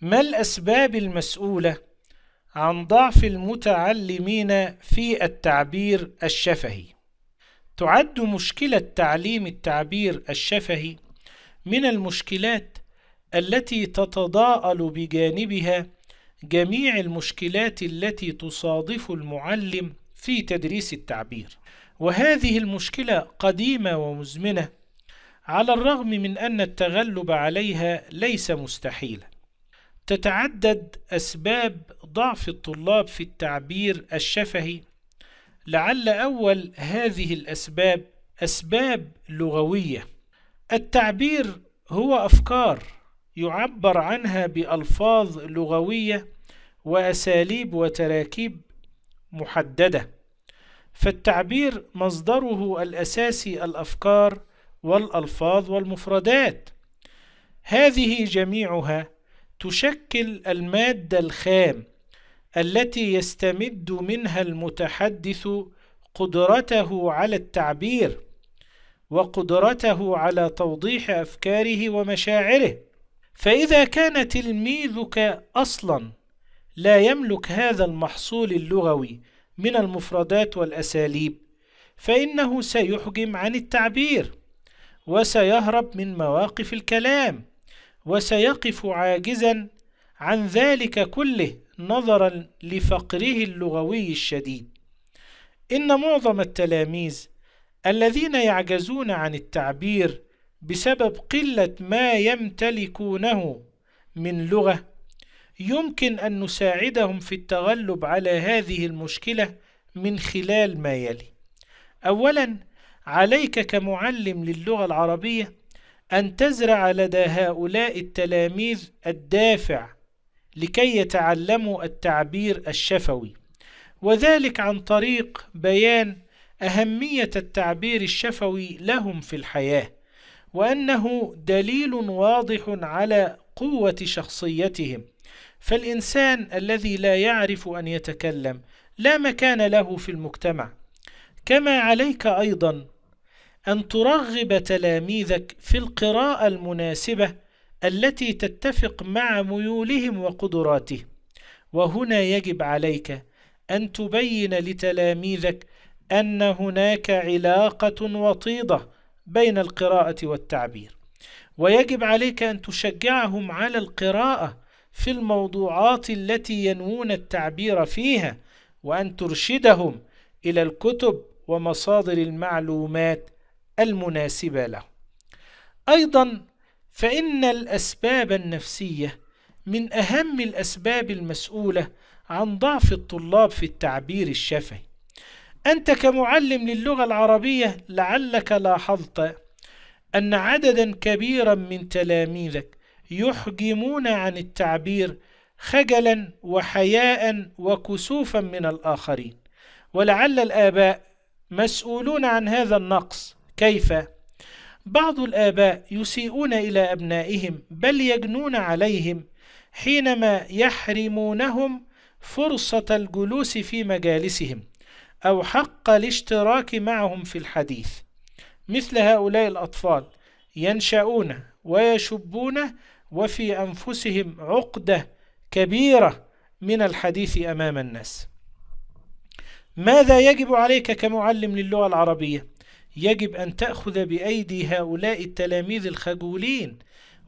ما الأسباب المسؤولة عن ضعف المتعلمين في التعبير الشفهي؟ تعد مشكلة تعليم التعبير الشفهي من المشكلات التي تتضاءل بجانبها جميع المشكلات التي تصادف المعلم في تدريس التعبير وهذه المشكلة قديمة ومزمنة على الرغم من أن التغلب عليها ليس مستحيلاً تتعدد أسباب ضعف الطلاب في التعبير الشفهي لعل أول هذه الأسباب أسباب لغوية التعبير هو أفكار يعبر عنها بألفاظ لغوية وأساليب وتراكيب محددة فالتعبير مصدره الأساسي الأفكار والألفاظ والمفردات هذه جميعها تشكل المادة الخام التي يستمد منها المتحدث قدرته على التعبير وقدرته على توضيح أفكاره ومشاعره فإذا كان تلميذك أصلا لا يملك هذا المحصول اللغوي من المفردات والأساليب فإنه سيحجم عن التعبير وسيهرب من مواقف الكلام وسيقف عاجزا عن ذلك كله نظرا لفقره اللغوي الشديد إن معظم التلاميذ الذين يعجزون عن التعبير بسبب قلة ما يمتلكونه من لغة يمكن أن نساعدهم في التغلب على هذه المشكلة من خلال ما يلي أولا عليك كمعلم للغة العربية أن تزرع لدى هؤلاء التلاميذ الدافع لكي يتعلموا التعبير الشفوي وذلك عن طريق بيان أهمية التعبير الشفوي لهم في الحياة وأنه دليل واضح على قوة شخصيتهم فالإنسان الذي لا يعرف أن يتكلم لا مكان له في المجتمع كما عليك أيضا أن ترغب تلاميذك في القراءة المناسبة التي تتفق مع ميولهم وقدراتهم وهنا يجب عليك أن تبين لتلاميذك أن هناك علاقة وطيدة بين القراءة والتعبير ويجب عليك أن تشجعهم على القراءة في الموضوعات التي ينوون التعبير فيها وأن ترشدهم إلى الكتب ومصادر المعلومات المناسبة له أيضا فإن الأسباب النفسية من أهم الأسباب المسؤولة عن ضعف الطلاب في التعبير الشفهي أنت كمعلم للغة العربية لعلك لاحظت أن عددا كبيرا من تلاميذك يحجمون عن التعبير خجلا وحياء وكسوفا من الآخرين ولعل الآباء مسؤولون عن هذا النقص كيف؟ بعض الآباء يسيئون إلى أبنائهم بل يجنون عليهم حينما يحرمونهم فرصة الجلوس في مجالسهم أو حق الاشتراك معهم في الحديث مثل هؤلاء الأطفال ينشأون ويشبون وفي أنفسهم عقدة كبيرة من الحديث أمام الناس ماذا يجب عليك كمعلم للغة العربية؟ يجب أن تأخذ بأيدي هؤلاء التلاميذ الخجولين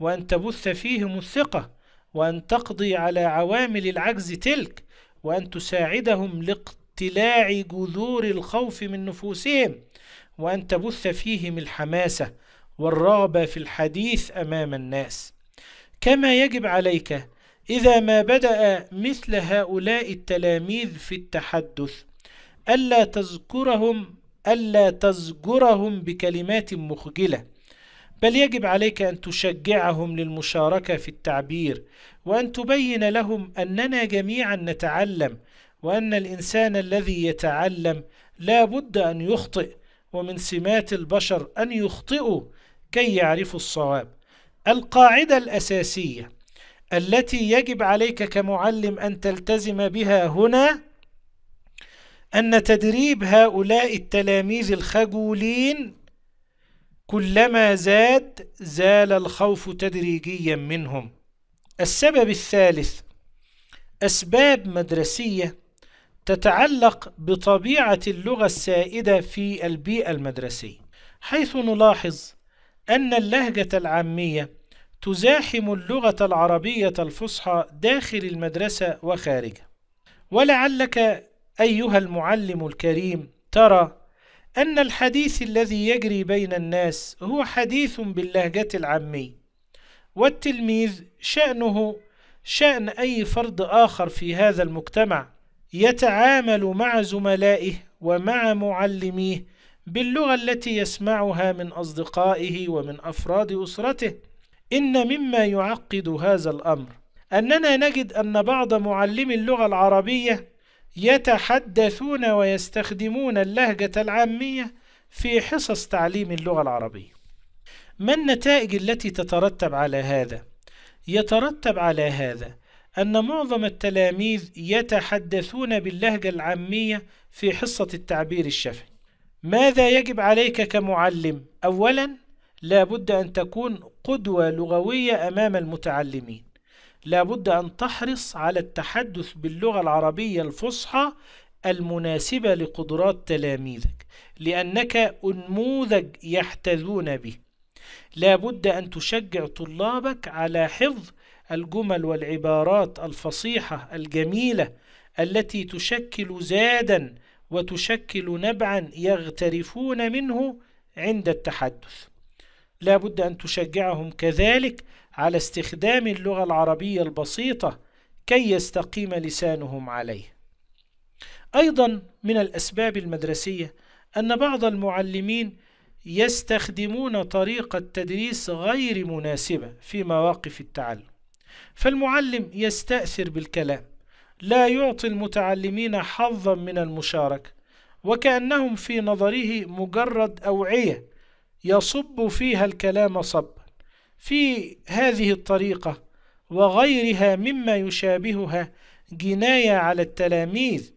وأن تبث فيهم الثقة وأن تقضي على عوامل العجز تلك وأن تساعدهم لاقتلاع جذور الخوف من نفوسهم وأن تبث فيهم الحماسة والرغبة في الحديث أمام الناس كما يجب عليك إذا ما بدأ مثل هؤلاء التلاميذ في التحدث ألا تذكرهم ألا تزجرهم بكلمات مخجلة بل يجب عليك أن تشجعهم للمشاركة في التعبير وأن تبين لهم أننا جميعا نتعلم وأن الإنسان الذي يتعلم لا بد أن يخطئ ومن سمات البشر أن يخطئوا كي يعرفوا الصواب القاعدة الأساسية التي يجب عليك كمعلم أن تلتزم بها هنا أن تدريب هؤلاء التلاميذ الخجولين كلما زاد زال الخوف تدريجيا منهم السبب الثالث أسباب مدرسية تتعلق بطبيعة اللغة السائدة في البيئة المدرسية حيث نلاحظ أن اللهجة العامية تزاحم اللغة العربية الفصحى داخل المدرسة وخارجها ولعلك أيها المعلم الكريم ترى أن الحديث الذي يجري بين الناس هو حديث باللهجة العامي والتلميذ شأنه شأن أي فرد آخر في هذا المجتمع يتعامل مع زملائه ومع معلميه باللغة التي يسمعها من أصدقائه ومن أفراد أسرته إن مما يعقد هذا الأمر أننا نجد أن بعض معلمي اللغة العربية يتحدثون ويستخدمون اللهجة العامية في حصص تعليم اللغة العربية ما النتائج التي تترتب على هذا؟ يترتب على هذا أن معظم التلاميذ يتحدثون باللهجة العامية في حصة التعبير الشفهي ماذا يجب عليك كمعلم؟ أولاً لابد أن تكون قدوة لغوية أمام المتعلمين لابد أن تحرص على التحدث باللغة العربية الفصحى المناسبة لقدرات تلاميذك لأنك أنموذج يحتذون به لابد أن تشجع طلابك على حفظ الجمل والعبارات الفصيحة الجميلة التي تشكل زادا وتشكل نبعا يغترفون منه عند التحدث لا بد أن تشجعهم كذلك على استخدام اللغة العربية البسيطة كي يستقيم لسانهم عليه أيضا من الأسباب المدرسية أن بعض المعلمين يستخدمون طريقة تدريس غير مناسبة في مواقف التعلم فالمعلم يستأثر بالكلام لا يعطي المتعلمين حظا من المشاركة وكأنهم في نظره مجرد أوعية يصب فيها الكلام صب في هذه الطريقة وغيرها مما يشابهها جناية على التلاميذ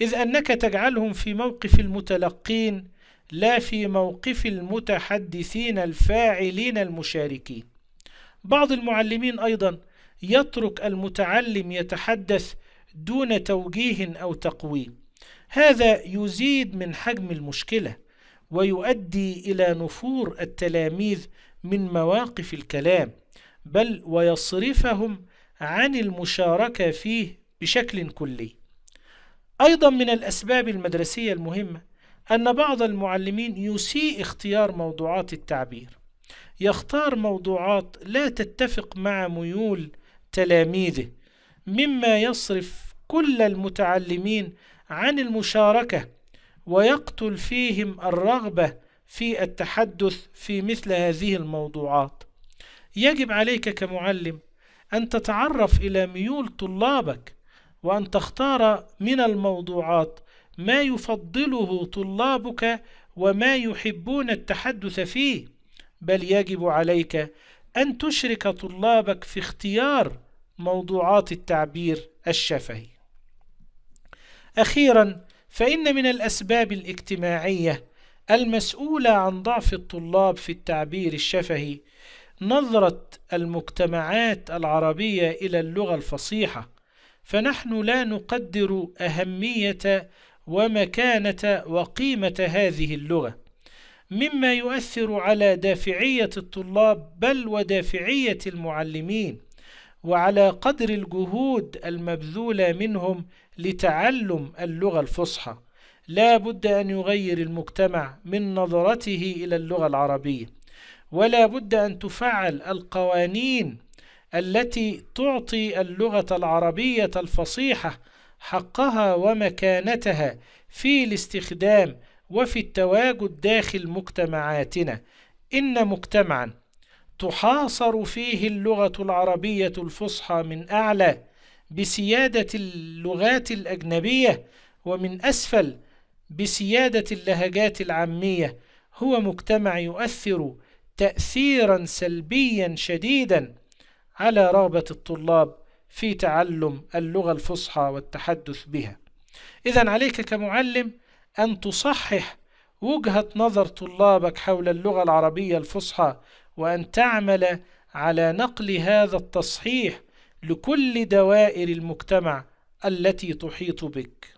إذ أنك تجعلهم في موقف المتلقين لا في موقف المتحدثين الفاعلين المشاركين بعض المعلمين أيضا يترك المتعلم يتحدث دون توجيه أو تقويم هذا يزيد من حجم المشكله ويؤدي إلى نفور التلاميذ من مواقف الكلام بل ويصرفهم عن المشاركة فيه بشكل كلي أيضا من الأسباب المدرسية المهمة أن بعض المعلمين يسيء اختيار موضوعات التعبير يختار موضوعات لا تتفق مع ميول تلاميذه مما يصرف كل المتعلمين عن المشاركة ويقتل فيهم الرغبة في التحدث في مثل هذه الموضوعات يجب عليك كمعلم أن تتعرف إلى ميول طلابك وأن تختار من الموضوعات ما يفضله طلابك وما يحبون التحدث فيه بل يجب عليك أن تشرك طلابك في اختيار موضوعات التعبير الشفهي أخيرا فإن من الأسباب الاجتماعية المسؤولة عن ضعف الطلاب في التعبير الشفهي نظرة المجتمعات العربية إلى اللغة الفصيحة فنحن لا نقدر أهمية ومكانة وقيمة هذه اللغة مما يؤثر على دافعية الطلاب بل ودافعية المعلمين وعلى قدر الجهود المبذولة منهم لتعلم اللغة الفصحى لا بد أن يغير المجتمع من نظرته إلى اللغة العربية ولا بد أن تفعل القوانين التي تعطي اللغة العربية الفصيحة حقها ومكانتها في الاستخدام وفي التواجد داخل مجتمعاتنا إن مجتمعا تحاصر فيه اللغة العربية الفصحى من أعلى بسيادة اللغات الأجنبية ومن أسفل بسيادة اللهجات العامية هو مجتمع يؤثر تأثيرا سلبيا شديدا على رغبة الطلاب في تعلم اللغة الفصحى والتحدث بها إذا عليك كمعلم أن تصحح وجهة نظر طلابك حول اللغة العربية الفصحى وأن تعمل على نقل هذا التصحيح لكل دوائر المجتمع التي تحيط بك